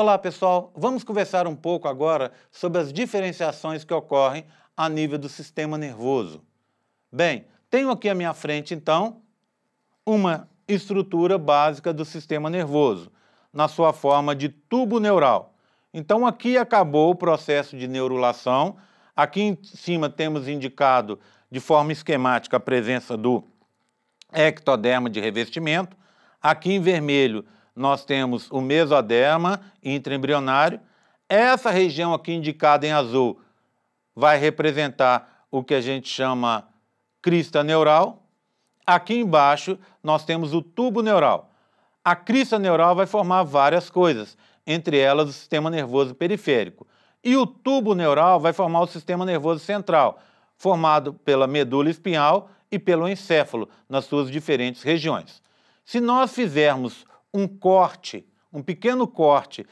Olá, pessoal. Vamos conversar um pouco agora sobre as diferenciações que ocorrem a nível do sistema nervoso. Bem, tenho aqui à minha frente, então, uma estrutura básica do sistema nervoso, na sua forma de tubo neural. Então, aqui acabou o processo de neurulação. Aqui em cima temos indicado de forma esquemática a presença do ectoderma de revestimento. Aqui em vermelho nós temos o mesoderma intraembrionário. Essa região aqui indicada em azul vai representar o que a gente chama crista neural. Aqui embaixo nós temos o tubo neural. A crista neural vai formar várias coisas, entre elas o sistema nervoso periférico. E o tubo neural vai formar o sistema nervoso central, formado pela medula espinhal e pelo encéfalo, nas suas diferentes regiões. Se nós fizermos um corte, um pequeno corte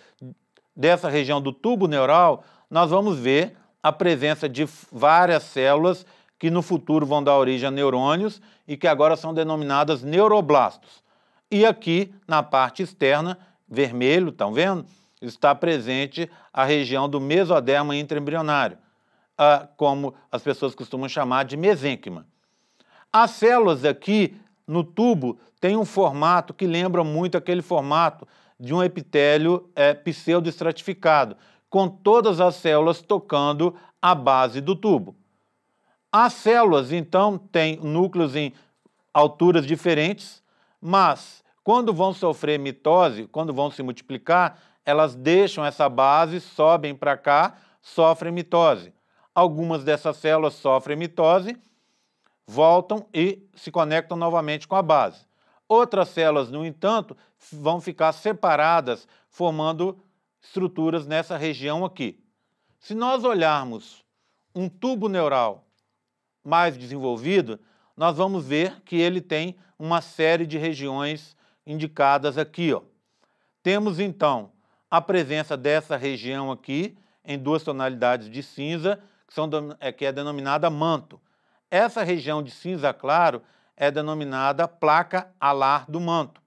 dessa região do tubo neural, nós vamos ver a presença de várias células que no futuro vão dar origem a neurônios e que agora são denominadas neuroblastos. E aqui, na parte externa, vermelho, estão vendo? Está presente a região do mesoderma intraembrionário, ah, como as pessoas costumam chamar de mesênquima. As células aqui no tubo tem um formato que lembra muito aquele formato de um epitélio é, pseudoestratificado, com todas as células tocando a base do tubo. As células, então, têm núcleos em alturas diferentes, mas quando vão sofrer mitose, quando vão se multiplicar, elas deixam essa base, sobem para cá, sofrem mitose. Algumas dessas células sofrem mitose voltam e se conectam novamente com a base. Outras células, no entanto, vão ficar separadas, formando estruturas nessa região aqui. Se nós olharmos um tubo neural mais desenvolvido, nós vamos ver que ele tem uma série de regiões indicadas aqui. Ó. Temos então a presença dessa região aqui, em duas tonalidades de cinza, que, são, é, que é denominada manto. Essa região de cinza claro é denominada placa alar do manto,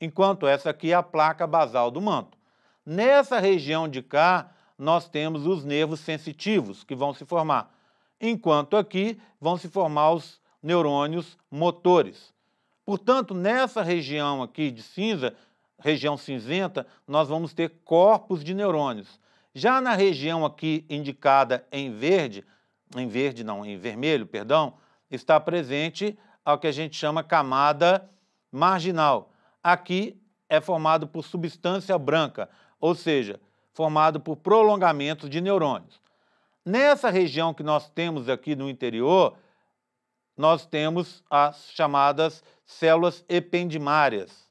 enquanto essa aqui é a placa basal do manto. Nessa região de cá, nós temos os nervos sensitivos que vão se formar, enquanto aqui vão se formar os neurônios motores. Portanto, nessa região aqui de cinza, região cinzenta, nós vamos ter corpos de neurônios. Já na região aqui indicada em verde, em verde não, em vermelho, perdão, está presente ao que a gente chama camada marginal. Aqui é formado por substância branca, ou seja, formado por prolongamentos de neurônios. Nessa região que nós temos aqui no interior, nós temos as chamadas células ependimárias.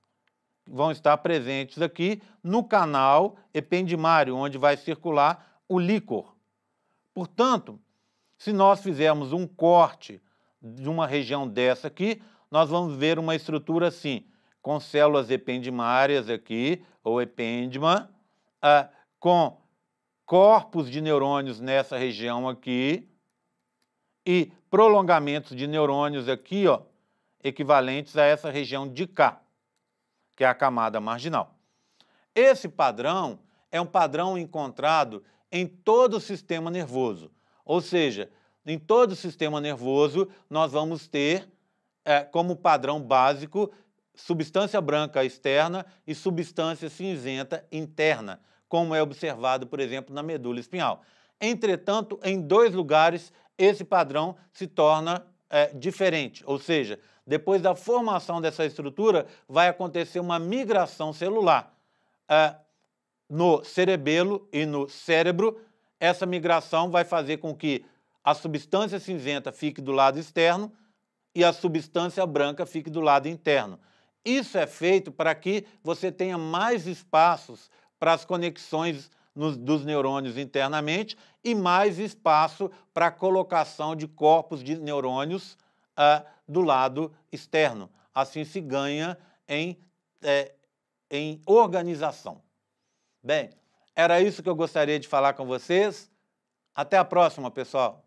Vão estar presentes aqui no canal ependimário, onde vai circular o líquor. Portanto, se nós fizermos um corte de uma região dessa aqui, nós vamos ver uma estrutura assim, com células ependimárias aqui, ou ependima, ah, com corpos de neurônios nessa região aqui e prolongamentos de neurônios aqui, ó, equivalentes a essa região de cá, que é a camada marginal. Esse padrão é um padrão encontrado em todo o sistema nervoso, ou seja, em todo o sistema nervoso, nós vamos ter é, como padrão básico substância branca externa e substância cinzenta interna, como é observado, por exemplo, na medula espinhal. Entretanto, em dois lugares, esse padrão se torna é, diferente, ou seja, depois da formação dessa estrutura, vai acontecer uma migração celular é, no cerebelo e no cérebro essa migração vai fazer com que a substância cinzenta fique do lado externo e a substância branca fique do lado interno. Isso é feito para que você tenha mais espaços para as conexões nos, dos neurônios internamente e mais espaço para a colocação de corpos de neurônios ah, do lado externo. Assim se ganha em, é, em organização. Bem, era isso que eu gostaria de falar com vocês. Até a próxima, pessoal!